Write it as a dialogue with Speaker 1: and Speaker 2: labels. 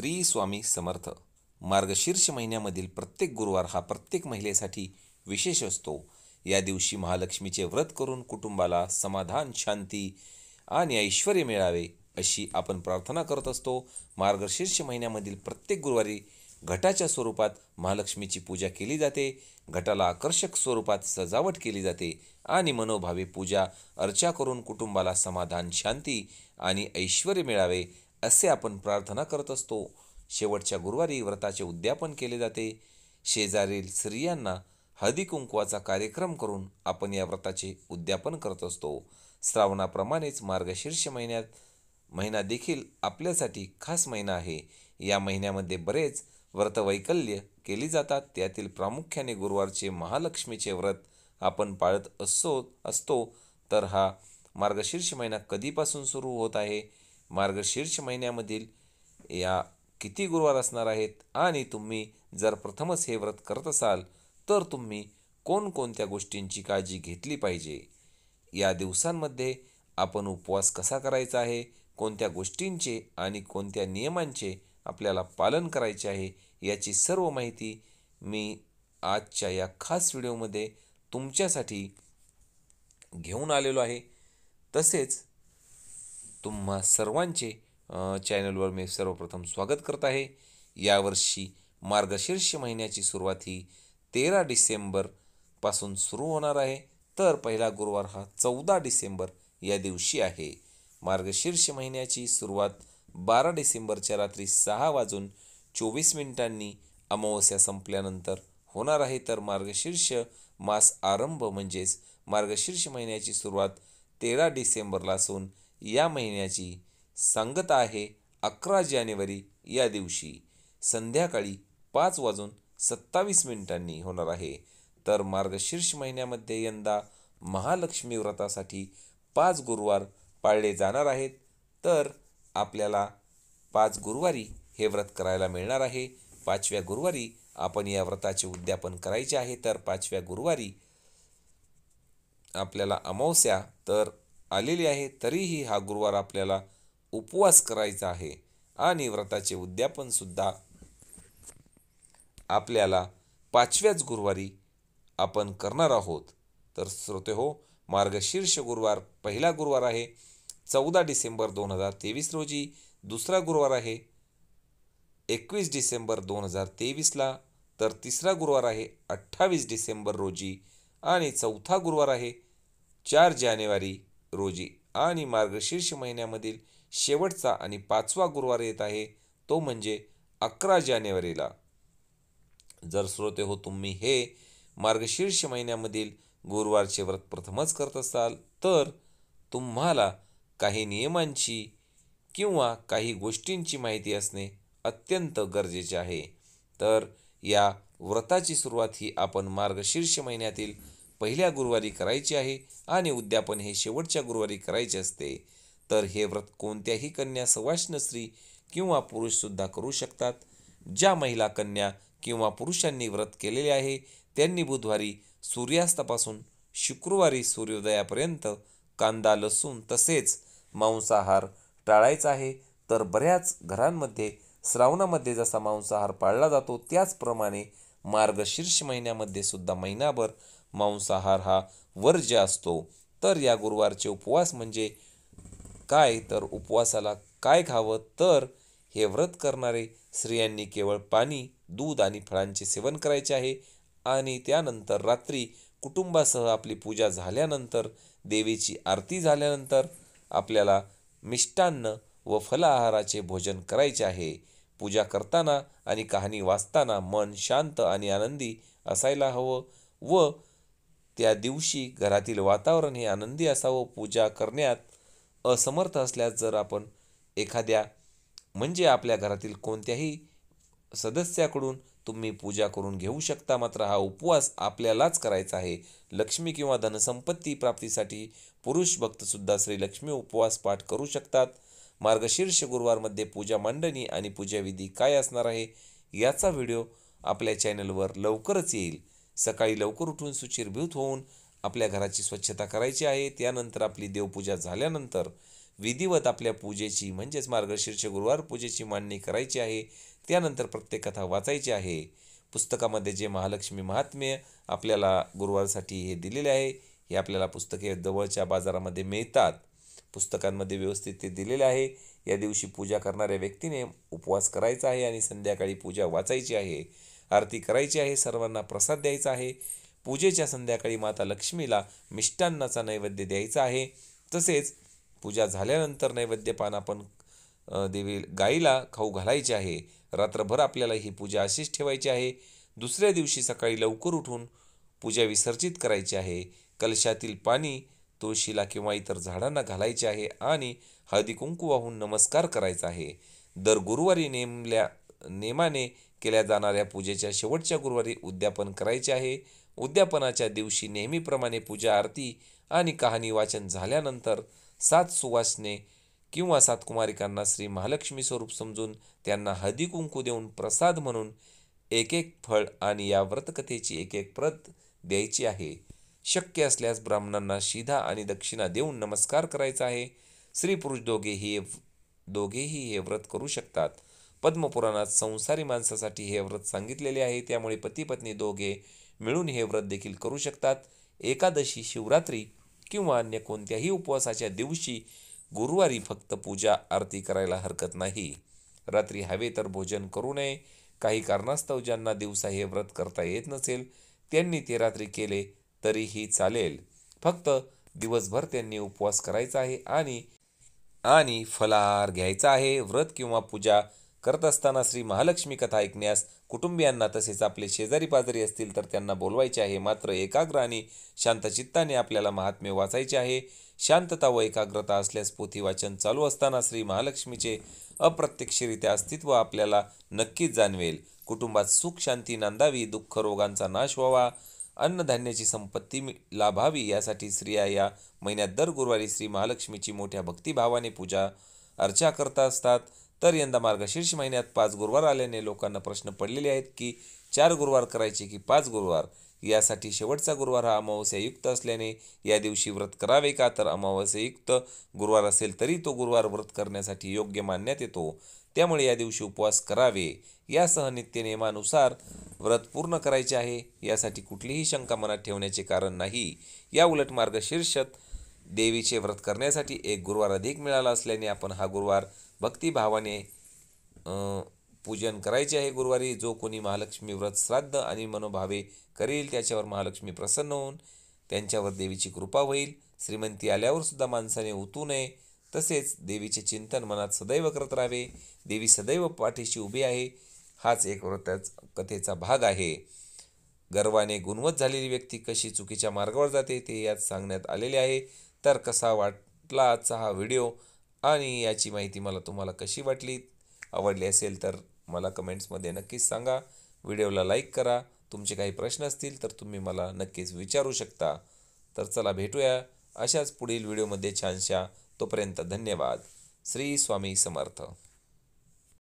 Speaker 1: श्री स्वामी समर्थ मार्गशीर्ष महिन्यामधील प्रत्येक गुरुवार हा प्रत्येक महिलेसाठी विशेष असतो या दिवशी महालक्ष्मीचे व्रत करून कुटुंबाला समाधान शांती आणि ऐश्वर मिळावे अशी आपण प्रार्थना करत असतो मार्गशीर्ष महिन्यामधील प्रत्येक गुरुवारी घटाच्या स्वरूपात महालक्ष्मीची पूजा केली जाते घटाला आकर्षक स्वरूपात सजावट केली जाते आणि मनोभावे पूजा अर्चा करून कुटुंबाला समाधान शांती आणि ऐश्वर मिळावे असे आपण प्रार्थना करत असतो शेवटच्या गुरुवारी व्रताचे उद्यापन केले जाते शेजारील स्त्रियांना हळदी कुंकवाचा कार्यक्रम करून आपण या व्रताचे उद्यापन करत असतो श्रावणाप्रमाणेच मार्गशीर्ष महिन्यात महिना देखील आपल्यासाठी खास महिना आहे या महिन्यामध्ये बरेच व्रतवैकल्य केली जातात त्यातील प्रामुख्याने गुरुवारचे महालक्ष्मीचे व्रत आपण पाळत असो असतो तर हा मार्गशीर्ष महिना कधीपासून सुरू होत आहे मार्गशीर्ष महिन्यामधील या किती गुरुवार असणार आहेत आणि तुम्ही जर प्रथमच हे व्रत करत असाल तर तुम्ही कोणकोणत्या गोष्टींची काळजी घेतली पाहिजे या दिवसांमध्ये आपण उपवास कसा करायचा आहे कोणत्या गोष्टींचे आणि कोणत्या नियमांचे आपल्याला पालन करायचे आहे याची सर्व माहिती मी आजच्या या खास व्हिडिओमध्ये तुमच्यासाठी घेऊन आलेलो आहे तसेच तुम्हा सर्वांचे चॅनलवर मी सर्वप्रथम स्वागत करत आहे यावर्षी मार्गशीर्ष महिन्याची सुरुवात ही तेरा डिसेंबरपासून सुरू होणार आहे तर पहिला गुरुवार हा चौदा डिसेंबर या दिवशी आहे मार्गशीर्ष महिन्याची सुरुवात बारा डिसेंबरच्या रात्री सहा वाजून चोवीस मिनिटांनी अमावस्या संपल्यानंतर होणार आहे तर मार्गशीर्ष मास आरंभ म्हणजेच मार्गशीर्ष महिन्याची सुरुवात तेरा डिसेंबरला असून या महिन्याची सांगता आहे अकरा जानेवारी या दिवशी संध्याकाळी पाच वाजून सत्तावीस मिनिटांनी होणार आहे तर मार्गशीर्ष महिन्यामध्ये यंदा महालक्ष्मी व्रतासाठी पाच गुरुवार पाळले जाणार आहेत तर आपल्याला पाच गुरुवारी हे व्रत करायला मिळणार आहे पाचव्या गुरुवारी आपण या व्रताचे उद्यापन करायचे आहे तर पाचव्या गुरुवारी आपल्याला अमावस्या तर आलेली आहे तरीही हा गुरुवार आपल्याला उपवास करायचा आहे आणि व्रताचे उद्यापनसुद्धा आपल्याला पाचव्याच गुरुवारी आपण करणार आहोत तर श्रोते हो मार्गशीर्ष गुरुवार पहिला गुरुवार आहे चौदा डिसेंबर दोन हजार तेवीस रोजी दुसरा गुरुवार आहे एकवीस डिसेंबर दोन हजार तेवीसला तर तिसरा गुरुवार आहे अठ्ठावीस डिसेंबर रोजी आणि चौथा गुरुवार आहे चार जानेवारी रोजी आणि मार्गशीर्ष महिन्यामधील शेवटचा आणि पाचवा गुरुवार येत आहे तो म्हणजे अकरा जानेवारीला जर श्रोते हो तुम्ही हे मार्गशीर्ष महिन्यामधील गुरुवारचे व्रत प्रथमच करत असाल तर तुम्हाला काही नियमांची किंवा काही गोष्टींची माहिती असणे अत्यंत गरजेचे आहे तर या व्रताची सुरुवात ही आपण मार्गशीर्ष महिन्यातील पहिल्या गुरुवारी करायची आहे आणि उद्यापन हे शेवटच्या गुरुवारी करायचे असते तर हे व्रत कोणत्याही कन्या सवाष्ण स्त्री किंवा पुरुषसुद्धा करू शकतात ज्या महिला कन्या किंवा पुरुषांनी व्रत केलेले आहे त्यांनी बुधवारी सूर्यास्तापासून शुक्रवारी सूर्योदयापर्यंत कांदा लसूण तसेच मांसाहार टाळायचा आहे तर बऱ्याच घरांमध्ये श्रावणामध्ये जसा मांसाहार पाळला जातो त्याचप्रमाणे मार्गशीर्ष महिन्यामध्ये सुद्धा महिनाभर मांसाहार हा वर्ज्य असतो तर या गुरुवारचे उपवास म्हणजे काय तर उपवासाला काय खावं तर हे व्रत करणारे स्त्रियांनी केवळ पाणी दूध आणि फळांचे सेवन करायचे आहे आणि त्यानंतर रात्री कुटुंबासह आपली पूजा झाल्यानंतर देवीची आरती झाल्यानंतर आपल्याला मिष्टान्न व फलाहाराचे भोजन करायचे आहे पूजा करताना आणि कहाणी वाचताना मन शांत आणि आनंदी असायला हवं व त्या दिवशी घरातील वातावरण हे आनंदी असावं पूजा करण्यात असमर्थ असल्यास जर आपण एखाद्या म्हणजे आपल्या घरातील कोणत्याही सदस्याकडून तुम्ही पूजा करून घेऊ शकता मात्र हा उपवास आपल्यालाच करायचा आहे लक्ष्मी किंवा धनसंपत्ती प्राप्तीसाठी पुरुष भक्तसुद्धा श्रीलक्ष्मी उपवास पाठ करू शकतात मार्गशीर्ष गुरुवारमध्ये पूजा मांडणी आणि पूजाविधी काय असणार आहे याचा व्हिडिओ आपल्या चॅनलवर लवकरच येईल सकाळी लवकर उठून सुचिरभूत होऊन आपल्या घराची स्वच्छता करायची आहे त्यानंतर आपली देवपूजा झाल्यानंतर विधिवत आपल्या पूजेची म्हणजेच मार्गशीर्ष गुरुवार पूजेची मांडणी करायची आहे त्यानंतर प्रत्येक कथा वाचायची आहे पुस्तकामध्ये जे महालक्ष्मी महात्म्य आपल्याला गुरुवारसाठी हे दिलेले आहे हे आपल्याला पुस्तके जवळच्या बाजारामध्ये मिळतात पुस्तकांमध्ये व्यवस्थित ते दिलेले आहे या दिवशी पूजा करणाऱ्या व्यक्तीने उपवास करायचा आहे आणि संध्याकाळी पूजा वाचायची आहे आरती करायची आहे सर्वांना प्रसाद द्यायचा आहे पूजेच्या संध्याकाळी माता लक्ष्मीला मिष्टान्नाचा नैवेद्य द्यायचा आहे तसेच पूजा झाल्यानंतर नैवेद्यपान आपण देवी गाईला खाऊ घालायचे आहे रात्रभर आपल्याला ही पूजा अशीच ठेवायची आहे दुसऱ्या दिवशी सकाळी लवकर उठून पूजा विसर्जित करायची आहे कलशातील पाणी तुळशीला किंवा इतर झाडांना घालायचे आहे आणि हळदी कुंकू वाहून नमस्कार करायचा आहे दर गुरुवारी नेमल्या नेमाने केल्या जाणाऱ्या पूजेच्या शेवटच्या गुरुवारी उद्यापन करायचे आहे उद्यापनाच्या दिवशी नेहमीप्रमाणे पूजा आरती आणि कहाणी वाचन झाल्यानंतर सात सुवासने किंवा सात कुमारिकांना श्री महालक्ष्मी स्वरूप समजून त्यांना हदी कुंकू देऊन प्रसाद म्हणून एक एक फळ आणि या व्रतकथेची एक एक प्रत द्यायची आहे शक्य असल्यास ब्राह्मणांना शिधा आणि दक्षिणा देऊन नमस्कार करायचा आहे स्त्री पुरुष दोघेही दोघेही हे व्रत करू शकतात पद्मपुराणात संसारी माणसासाठी हे व्रत सांगितलेले आहे त्यामुळे पती पत्नी दोघे मिळून हे व्रत देखील करू शकतात एकादशी शिवरात्री किंवा अन्य कोणत्याही उपवासाच्या दिवशी गुरुवारी फक्त पूजा आरती करायला हरकत नाही रात्री हवे तर भोजन करू नये काही कारणास्तव ज्यांना दिवसा हे व्रत करता येत नसेल त्यांनी ते रात्री केले तरीही चालेल फक्त दिवसभर त्यांनी उपवास करायचा आहे आणि आणि फलाहार घ्यायचा आहे व्रत किंवा पूजा करत असताना श्री महालक्ष्मी कथा ऐकण्यास कुटुंबियांना तसेच आपले शेजारी पाजारी असतील तर त्यांना बोलवायचे आहे मात्र एकाग्र आणि शांतचित्ताने आपल्याला महात्म्य वाचायचे आहे शांतता व एकाग्रता असल्यास पोथी वाचन चालू असताना श्री महालक्ष्मीचे अप्रत्यक्षरित्या अस्तित्व आपल्याला नक्कीच जाणवेल कुटुंबात सुख शांती नांदावी दुःख रोगांचा नाश व्हावा अन्नधान्याची संपत्ती लाभावी यासाठी स्त्रिया या महिन्यात दर गुरुवारी श्री महालक्ष्मीची मोठ्या भक्तिभावाने पूजा अर्चा करता असतात तर यंदा मार्गशीर्ष महिन्यात पाच गुरुवार आल्याने लोकांना प्रश्न पडलेले आहेत की चार गुरुवार करायचे की पाच गुरुवार यासाठी शेवटचा गुरुवार हा अमावस्यायुक्त असल्याने या दिवशी व्रत करावे का तर अमावस्यायुक्त गुरुवार असेल तरी तो गुरुवार व्रत करण्यासाठी योग्य मानण्यात येतो त्यामुळे या दिवशी उपवास करावे यासह नित्य नियमानुसार व्रत पूर्ण करायचे आहे यासाठी कुठलीही शंका मनात ठेवण्याचे कारण नाही या उलट मार्गशीर्षत देवीचे व्रत करण्यासाठी एक गुरुवार अधिक मिळाला असल्याने आपण हा गुरुवार भक्तिभावाने पूजन करायचे आहे गुरुवारी जो कोणी महालक्ष्मी व्रत श्राद्ध आणि मनोभावे करेल त्याच्यावर महालक्ष्मी प्रसन्न होऊन त्यांच्यावर देवीची कृपा होईल श्रीमंती आल्यावर सुद्धा माणसाने उतू नये तसेच देवीचे चिंतन मनात सदैव करत राहावे देवी सदैव पाठीशी उभी आहे हाच एक व्रताच कथेचा भाग आहे गर्वाने गुणवत झालेली व्यक्ती कशी चुकीच्या मार्गावर जाते ते यात सांगण्यात आलेले आहे तर कसा वाटला आजचा हा व्हिडिओ आणि याची माहिती मला तुम्हाला कशी वाटली आवडली असेल तर मला कमेंट्समध्ये नक्कीच सांगा व्हिडिओला लाईक करा तुमचे काही प्रश्न असतील तर तुम्ही मला नक्कीच विचारू शकता तर चला भेटूया अशाच पुढील व्हिडिओमध्ये छानशा तोपर्यंत धन्यवाद श्री स्वामी समर्थ